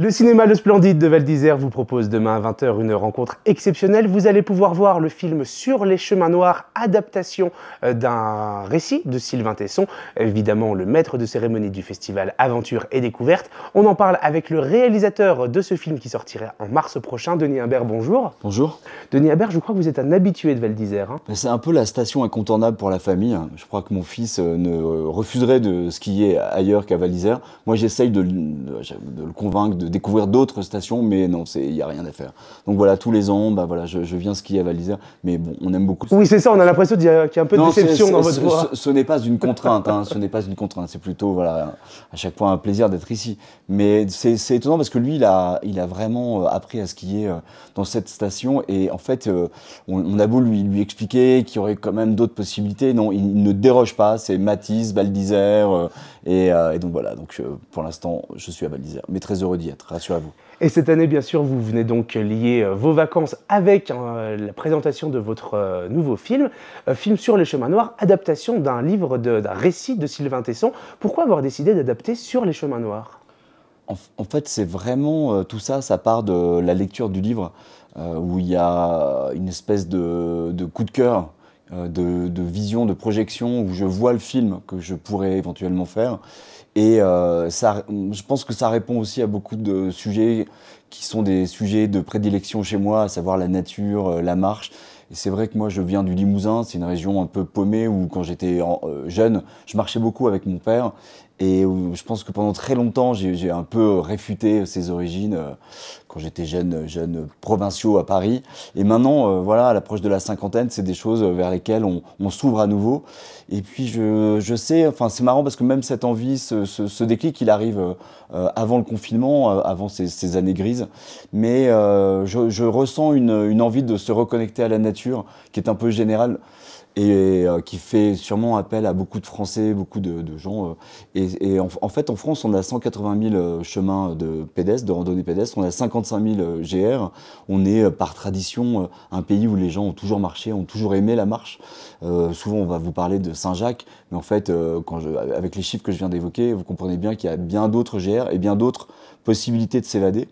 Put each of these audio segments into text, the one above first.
Le cinéma Le Splendide de Val d'Isère vous propose demain à 20h une rencontre exceptionnelle. Vous allez pouvoir voir le film Sur les chemins noirs, adaptation euh, d'un récit de Sylvain Tesson, évidemment le maître de cérémonie du festival Aventure et Découverte. On en parle avec le réalisateur de ce film qui sortirait en mars prochain, Denis Imbert, bonjour. Bonjour. Denis Imbert, je crois que vous êtes un habitué de Val d'Isère. Hein. C'est un peu la station incontournable pour la famille. Je crois que mon fils euh, ne euh, refuserait de skier ailleurs qu'à Val d'Isère. Moi j'essaye de, de le convaincre de découvrir d'autres stations, mais non, il n'y a rien à faire. Donc voilà, tous les ans, bah, voilà, je, je viens skier à d'Isère, mais bon, on aime beaucoup. Oui, c'est ça, on a l'impression qu'il y, a un peu de déception dans votre voix. Ce, n'est pas une contrainte, hein, ce n'est pas une contrainte, c'est plutôt voilà, à chaque fois un plaisir d'être ici. Mais c'est étonnant parce que lui, il a, il a vraiment euh, appris à skier euh, dans cette station, et en fait, euh, on, a beau lui, lui expliquer qu'il y aurait quand même d'autres possibilités, non, il ne déroge pas, c'est Matisse, Val d'Isère, et, et, donc voilà, donc pour l'instant, je suis à Val d'Isère, mais très heureux d'y être rassurez-vous. Et cette année, bien sûr, vous venez donc lier euh, vos vacances avec euh, la présentation de votre euh, nouveau film, film sur les chemins noirs, adaptation d'un livre, d'un récit de Sylvain Tesson. Pourquoi avoir décidé d'adapter sur les chemins noirs en, fait, c'est vraiment tout ça, ça part de la lecture du livre, où il y a une espèce de, coup de cœur. De, de vision, de projection, où je vois le film que je pourrais éventuellement faire. Et euh, ça, je pense que ça répond aussi à beaucoup de sujets qui sont des sujets de prédilection chez moi, à savoir la nature, euh, la marche. c'est vrai que moi, je viens du Limousin, c'est une région un peu paumée où, quand j'étais euh, jeune, je marchais beaucoup avec mon père. Et euh, je pense que pendant très longtemps, j'ai un peu réfuté ces origines euh, quand j'étais jeune, jeune provinciaux à Paris. Et maintenant, euh, voilà, à l'approche de la cinquantaine, c'est des choses vers lesquelles on, s'ouvre à nouveau. Et puis, je, sais, enfin, c'est marrant parce que même cette envie, ce, déclic, il arrive avant le confinement, avant ces, années grises. Mais je, ressens une envie de se reconnecter à la nature qui est un peu générale et euh, qui fait sûrement appel à beaucoup de Français, beaucoup de, gens. Euh, et, en, fait, en France, on a 180 000 euh, chemins de pédestres, de randonnée pédestre, on a 55 000 GR. On est par tradition un pays où les gens ont toujours marché, ont toujours aimé la marche. souvent, on va vous parler de Saint-Jacques, mais en fait, avec les chiffres que je viens d'évoquer, vous comprenez bien qu'il y a bien d'autres GR et bien d'autres possibilités de s'évader.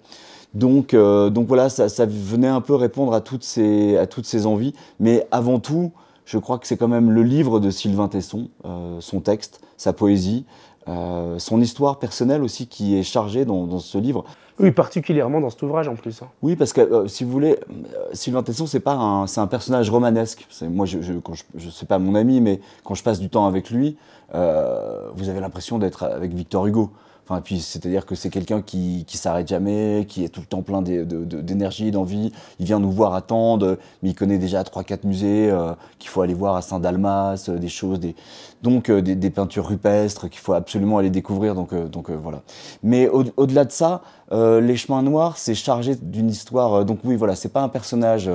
Donc, donc voilà, ça, ça, venait un peu répondre à toutes ces, à toutes ces envies, mais avant tout, je crois que c'est quand même le livre de Sylvain Tesson, euh, son texte, sa poésie, euh, son histoire personnelle aussi qui est chargée dans, ce livre. Oui, particulièrement dans cet ouvrage en plus. Hein. Oui, parce que euh, si vous voulez, Sylvain Tesson, c'est pas un, c'est un personnage romanesque. C'est, moi, je, ne quand sais pas mon ami, mais quand je passe du temps avec lui, vous avez l'impression d'être avec Victor Hugo c'est-à-dire que c'est quelqu'un qui, qui s'arrête jamais, qui est tout le temps plein d'énergie, d'envie. Il vient nous voir attendre, mais il connaît déjà 3-4 musées euh, qu'il faut aller voir à Saint-Dalmas, euh, des choses, des, donc euh, des, peintures rupestres qu'il faut absolument aller découvrir. Donc, voilà. Mais au-delà de ça, Les Chemins Noirs, c'est chargé d'une histoire. donc oui, voilà, c'est pas un personnage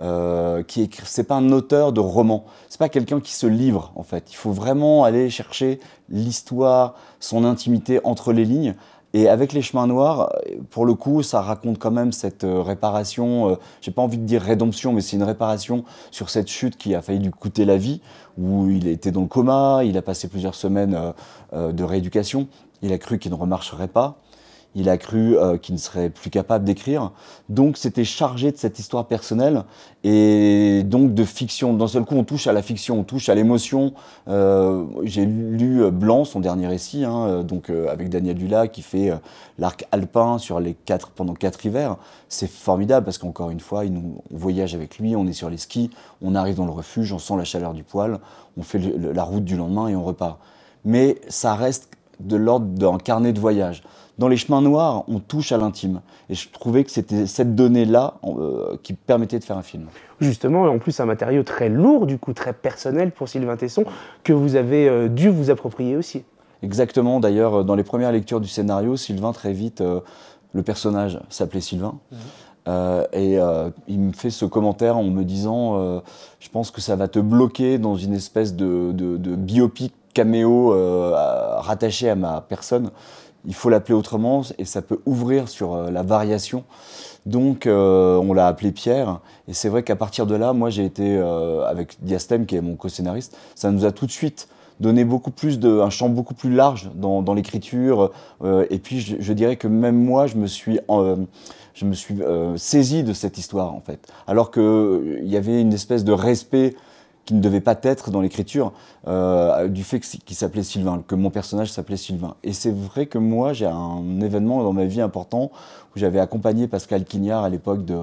ce euh, qui C'est pas un auteur de roman. C'est pas quelqu'un qui se livre en fait. Il faut vraiment aller chercher l'histoire, son intimité entre les lignes. Et avec les chemins noirs, pour le coup, ça raconte quand même cette euh, réparation. Euh, j'ai pas envie de dire rédemption, mais c'est une réparation sur cette chute qui a failli lui coûter la vie, où il était dans le coma, il a passé plusieurs semaines de rééducation. Il a cru qu'il ne remarcherait pas il a cru euh, qu'il ne serait plus capable d'écrire. Donc c'était chargé de cette histoire personnelle et donc de fiction. D'un seul coup, on touche à la fiction, on touche à l'émotion. Euh, j'ai lu euh, Blanc, son dernier récit, hein, donc avec Daniel Dula, qui fait l'arc alpin sur les quatre pendant quatre hivers. C'est formidable parce qu'encore une fois, il nous, on voyage avec lui, on est sur les skis, on arrive dans le refuge, on sent la chaleur du poil, on fait la route du lendemain et on repart. Mais ça reste de l'ordre d'un carnet de voyage. Dans les chemins noirs, on touche à l'intime. Et je trouvais que c'était cette donnée-là euh, qui permettait de faire un film. Justement, en plus, un matériau très lourd, du coup, très personnel pour Sylvain Tesson, que vous avez euh, dû vous approprier aussi. Exactement. D'ailleurs, euh, dans les premières lectures du scénario, Sylvain, très vite, le personnage s'appelait Sylvain. Mhm. et il me fait ce commentaire en me disant Je pense que ça va te bloquer dans une espèce de, de biopic caméo euh, rattaché à ma personne. Il faut l'appeler autrement et ça peut ouvrir sur euh, la variation. Donc euh, on l'a appelé Pierre et c'est vrai qu'à partir de là, moi j'ai été avec Diastem qui est mon co-scénariste, ça nous a tout de suite donné beaucoup plus de, un champ beaucoup plus large dans, l'écriture et puis je, dirais que même moi je me suis je me suis saisi de cette histoire en fait, alors qu'il il y avait une espèce de respect qui ne devait pas être dans l'écriture euh, du fait qu'il s'appelait Sylvain, que mon personnage s'appelait Sylvain. Et c'est vrai que moi, j'ai un événement dans ma vie important où j'avais accompagné Pascal Quignard à l'époque de,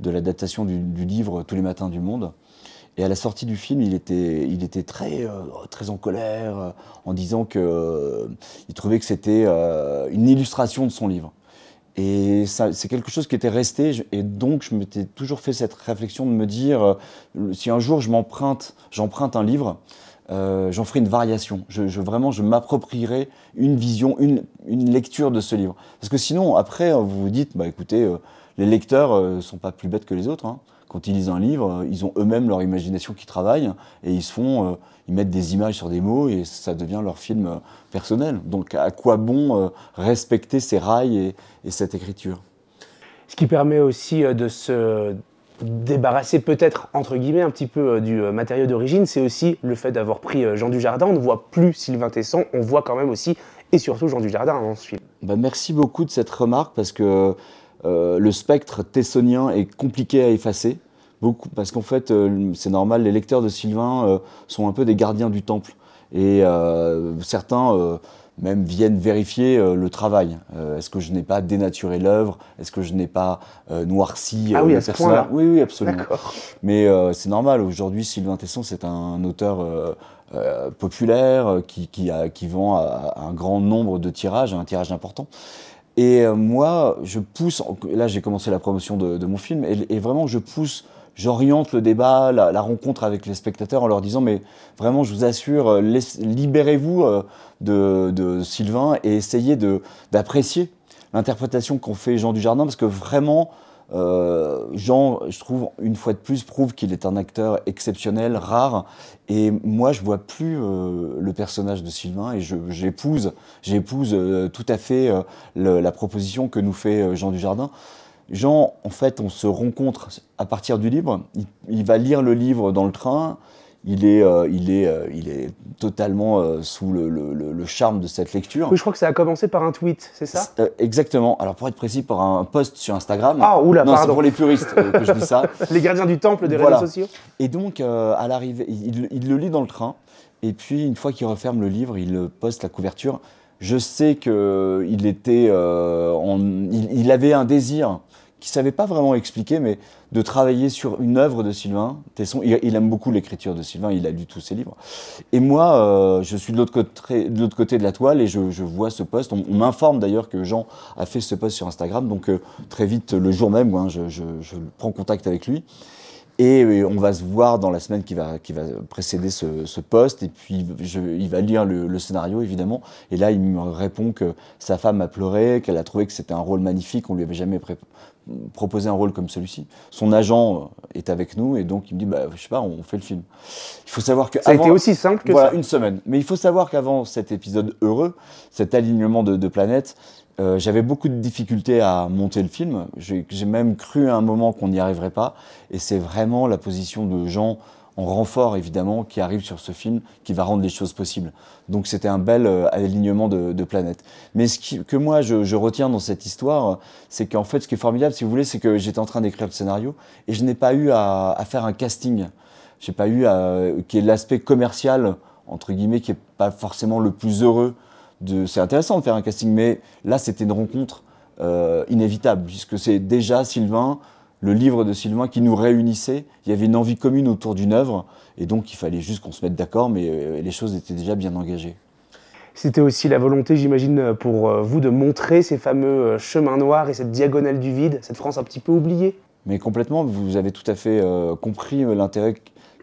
de l'adaptation du, livre Tous les matins du monde. Et à la sortie du film, il était, il était très, euh, très en colère euh, en disant qu'il il trouvait que c'était une illustration de son livre. Et c'est quelque chose qui était resté. Et donc, je m'étais toujours fait cette réflexion de me dire, euh, si un jour je m'emprunte, j'emprunte un livre, euh, j'en ferai une variation. Je, vraiment, je m'approprierai une vision, une, une, lecture de ce livre. Parce que sinon, après, vous vous dites, bah écoutez, euh, les lecteurs sont pas plus bêtes que les autres. Hein quand ils lisent un livre, ils ont eux-mêmes leur imagination qui travaille et ils font, euh, ils mettent des images sur des mots et ça devient leur film euh, personnel. Donc à quoi bon euh, respecter ces rails et, cette écriture Ce qui permet aussi de se débarrasser peut-être entre guillemets un petit peu du matériau d'origine, c'est aussi le fait d'avoir pris Jean Dujardin. On ne voit plus Sylvain Tesson, on voit quand même aussi et surtout Jean Dujardin dans hein, ce film. Bah, merci beaucoup de cette remarque parce que euh, le spectre tessonien est compliqué à effacer. Beaucoup, parce qu'en fait, euh, c'est normal, les lecteurs de Sylvain euh, sont un peu des gardiens du temple. Et certains même viennent vérifier le travail. Est-ce que je n'ai pas dénaturé l'œuvre Est-ce que je n'ai pas noirci ah oui, Oui, oui, absolument. Mais c'est normal. Aujourd'hui, Sylvain Tesson, c'est un auteur populaire qui, vend un grand nombre de tirages, un tirage important. Et euh, moi, je pousse, là j'ai commencé la promotion de, mon film, et, vraiment je pousse, j'oriente le débat, la, la, rencontre avec les spectateurs en leur disant, mais vraiment je vous assure, euh, libérez-vous euh, de, de, Sylvain et essayez d'apprécier l'interprétation qu'ont fait Jean Dujardin, parce que vraiment, euh, Jean, je trouve, une fois de plus, prouve qu'il est un acteur exceptionnel, rare. Et moi, je vois plus euh, le personnage de Sylvain et j'épouse, euh, tout à fait la proposition que nous fait Jean Dujardin. Jean, en fait, on se rencontre à partir du livre. il va lire le livre dans le train il est, euh, il est, euh, il est totalement euh, sous le, charme de cette lecture. Oui, je crois que ça a commencé par un tweet, c'est ça Exactement. Alors pour être précis, par un post sur Instagram. Ah oula, non, c'est pour les puristes que je dis ça. les gardiens du temple des réseaux sociaux. Et donc à l'arrivée, il, le lit dans le train, et puis une fois qu'il referme le livre, il poste la couverture. Je sais que il était, il, avait un désir qui savait pas vraiment expliquer, mais de travailler sur une œuvre de Sylvain Il, aime beaucoup l'écriture de Sylvain, il a lu tous ses livres. Et moi, euh, je suis de l'autre côté, de la toile et je, vois ce poste On, m'informe d'ailleurs que Jean a fait ce poste sur Instagram, donc euh, très vite, le jour même, hein, je, prends contact avec lui. Et euh, on va se voir dans la semaine qui va, qui va précéder ce, ce poste. Et puis, il va lire le, scénario, évidemment. Et là, il me répond que sa femme a pleuré, qu'elle a trouvé que c'était un rôle magnifique. On lui avait jamais proposé un rôle comme celui-ci. Son agent euh, est avec nous. Et donc, il me dit, bah, je sais pas, on fait le film. Il faut savoir que. Ça a été aussi simple que voilà, une semaine. Mais il faut savoir qu'avant cet épisode heureux, cet alignement de, de planètes, euh, j'avais beaucoup de difficultés à monter le film. J'ai même cru à un moment qu'on n'y arriverait pas. Et c'est vraiment la position de Jean en renfort, évidemment, qui arrive sur ce film, qui va rendre les choses possibles. Donc c'était un bel euh, alignement de, de, planètes. Mais ce que moi, je, retiens dans cette histoire, c'est qu'en fait, ce qui est formidable, si vous voulez, c'est que j'étais en train d'écrire le scénario et je n'ai pas eu à, faire un casting. J'ai pas eu à, euh, qui est l'aspect commercial entre guillemets qui n'est pas forcément le plus heureux c'est intéressant de faire un casting, mais là, c'était une rencontre euh, inévitable, puisque c'est déjà Sylvain, le livre de Sylvain qui nous réunissait. Il y avait une envie commune autour d'une œuvre, et donc il fallait juste qu'on se mette d'accord, mais euh, les choses étaient déjà bien engagées. C'était aussi la volonté, j'imagine, pour euh, vous de montrer ces fameux chemins noirs et cette diagonale du vide, cette France un petit peu oubliée. Mais complètement, vous avez tout à fait compris l'intérêt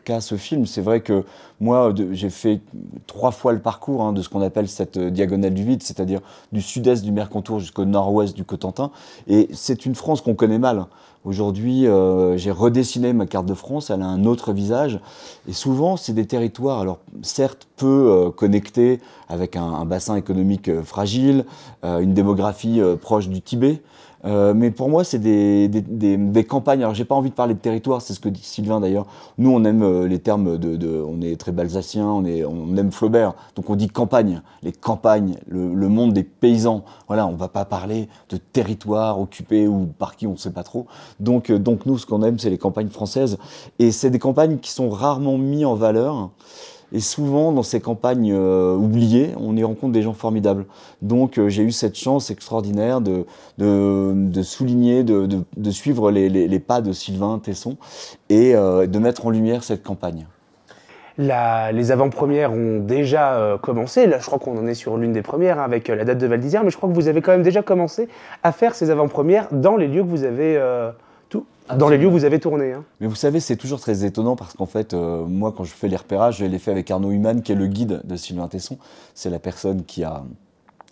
qu'a ce film. C'est vrai que moi, j'ai fait trois fois le parcours hein, de ce qu'on appelle cette euh, diagonale du vide, c'est-à-dire du sud-est du Mercantour jusqu'au nord-ouest du Cotentin. Et c'est une France qu'on connaît mal. Aujourd'hui, euh, j'ai redessiné ma carte de France, elle a un autre visage. Et souvent, c'est des territoires, alors certes peu euh, connectés, avec un, bassin économique fragile, une démographie proche du Tibet, euh, mais pour moi, c'est des, des, des, des, campagnes. Alors, j'ai pas envie de parler de territoire, c'est ce que dit Sylvain d'ailleurs. Nous, on aime euh, les termes de, de, On est très balsacien, on, est, on aime Flaubert. Donc, on dit campagne, les campagnes, le, monde des paysans. Voilà, on va pas parler de territoire occupé ou par qui, on sait pas trop. Donc, euh, donc nous, ce qu'on aime, c'est les campagnes françaises. Et c'est des campagnes qui sont rarement mises en valeur. Et souvent, dans ces campagnes euh, oubliées, on y rencontre des gens formidables. Donc, euh, j'ai eu cette chance extraordinaire de, souligner, de, suivre les, pas de Sylvain Tesson et euh, de mettre en lumière cette campagne. les avant-premières ont déjà commencé. Là, je crois qu'on en est sur l'une des premières avec la date de Val d'Isère, mais je crois que vous avez quand même déjà commencé à faire ces avant-premières dans les lieux que vous avez dans les lieux où vous avez tourné. Hein. Mais vous savez, c'est toujours très étonnant parce qu'en fait, euh, moi, quand je fais les repérages, je les fais avec Arnaud Human, qui est le guide de Sylvain Tesson. C'est la personne qui a,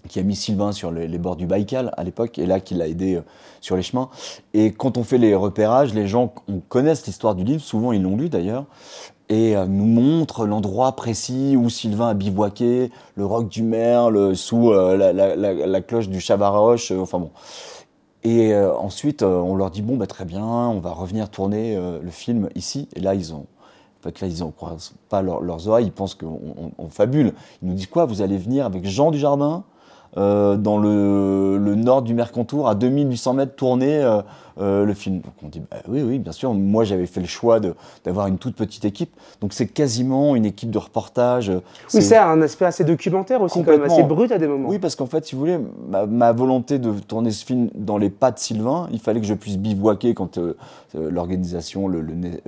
qui a mis Sylvain sur les, bords du Baïkal à l'époque, et là, qui l'a aidé euh, sur les chemins. Et quand on fait les repérages, les gens connaissent l'histoire du livre, souvent ils l'ont lu d'ailleurs, et euh, nous montrent l'endroit précis où Sylvain a bivouaqué, le roc du Merle, sous la, la, cloche du Chavaroche, enfin bon. Et euh, ensuite, euh, on leur dit bon, bah, très bien, on va revenir tourner euh, le film ici. Et là, ils ont, fait, là, ils n'en croisent pas leurs oreilles, ils pensent qu'on fabule. Ils nous disent quoi Vous allez venir avec Jean Dujardin dans le, le, nord du Mercantour, à 2800 mètres, tourner euh, le film. Donc on dit, bah oui, oui, bien sûr. Moi, j'avais fait le choix d'avoir une toute petite équipe. Donc c'est quasiment une équipe de reportage. Oui, ça un aspect assez documentaire aussi, quand même, assez brut à des moments. Oui, parce qu'en fait, si vous voulez, ma, volonté de tourner ce film dans les pas de Sylvain, il fallait que je puisse bivouaquer quand euh, euh, l'organisation le, le,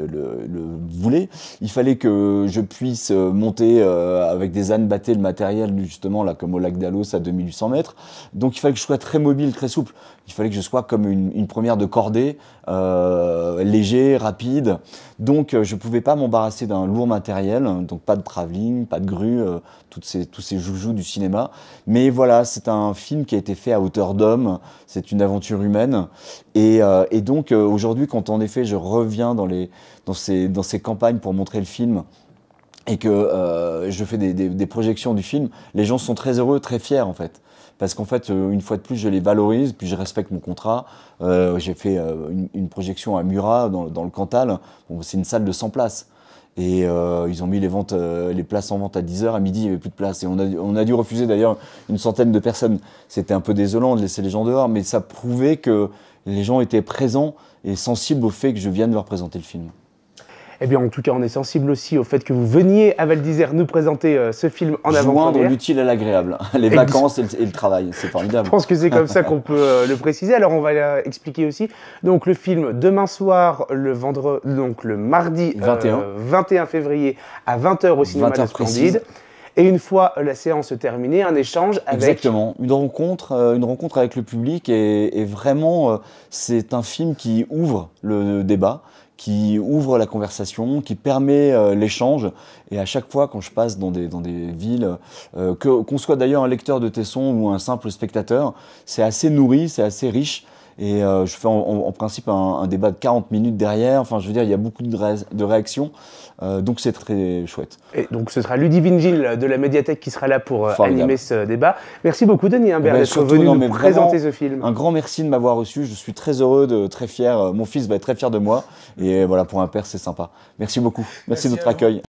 voulait. Il fallait que je puisse monter avec des ânes battés le matériel, justement, là, comme au lac d'Alos à 2800 mètres. Donc il fallait que je sois très mobile, très souple. Il fallait que je sois comme une, première de corps euh, léger, rapide. Donc euh, je ne pouvais pas m'embarrasser d'un lourd matériel, donc pas de travelling, pas de grue, euh, tous ces joujoux du cinéma. Mais voilà, c'est un film qui a été fait à hauteur d'homme, c'est une aventure humaine. Et, donc aujourd'hui, quand en effet je reviens dans, ces, campagnes pour montrer le film, et que je fais des projections du film, les gens sont très heureux, très fiers en fait parce qu'en fait, euh, une fois de plus, je les valorise, puis je respecte mon contrat. Euh, j'ai fait euh, une, projection à Murat, dans, le Cantal. c'est une salle de 100 places. Et ils ont mis les, places en vente à 10h, à midi, il n'y avait plus de place. Et on a, on a dû refuser d'ailleurs une centaine de personnes. C'était un peu désolant de laisser les gens dehors, mais ça prouvait que les gens étaient présents et sensibles au fait que je vienne leur présenter le film. Eh bien, en tout cas, on est sensible aussi au fait que vous veniez à Val d'Isère nous présenter euh, ce film en avant Joindre l'utile à l'agréable. Les vacances et le, travail, c'est formidable. Je pense que c'est comme ça qu'on peut euh, le préciser. Alors, on va l'expliquer euh, aussi. Donc, le film demain soir, le vendredi, donc le mardi 21. février à 20h au cinéma de Splendide. Et une fois la séance terminée, un échange avec. Exactement, une rencontre, une rencontre avec le public. Et, vraiment, c'est un film qui ouvre le débat, qui ouvre la conversation, qui permet euh, l'échange. Et à chaque fois, quand je passe dans des, dans des villes, euh, que, qu'on soit d'ailleurs un lecteur de tes sons ou un simple spectateur, c'est assez nourri, c'est assez riche. Et euh, je fais en, principe un, débat de 40 minutes derrière. Enfin, je veux dire, il y a beaucoup de, de réactions. Euh, donc, c'est très chouette. Et donc, ce sera Ludivine Gilles de la médiathèque qui sera là pour euh, animer ce débat. Merci beaucoup, Denis Humbert, ben, d'être venu nous présenter ce film. Un grand merci de m'avoir reçu. Je suis très heureux, de, très fier. Mon fils va être très fier de moi. Et voilà, pour un père, c'est sympa. Merci beaucoup. Merci, merci de votre accueil.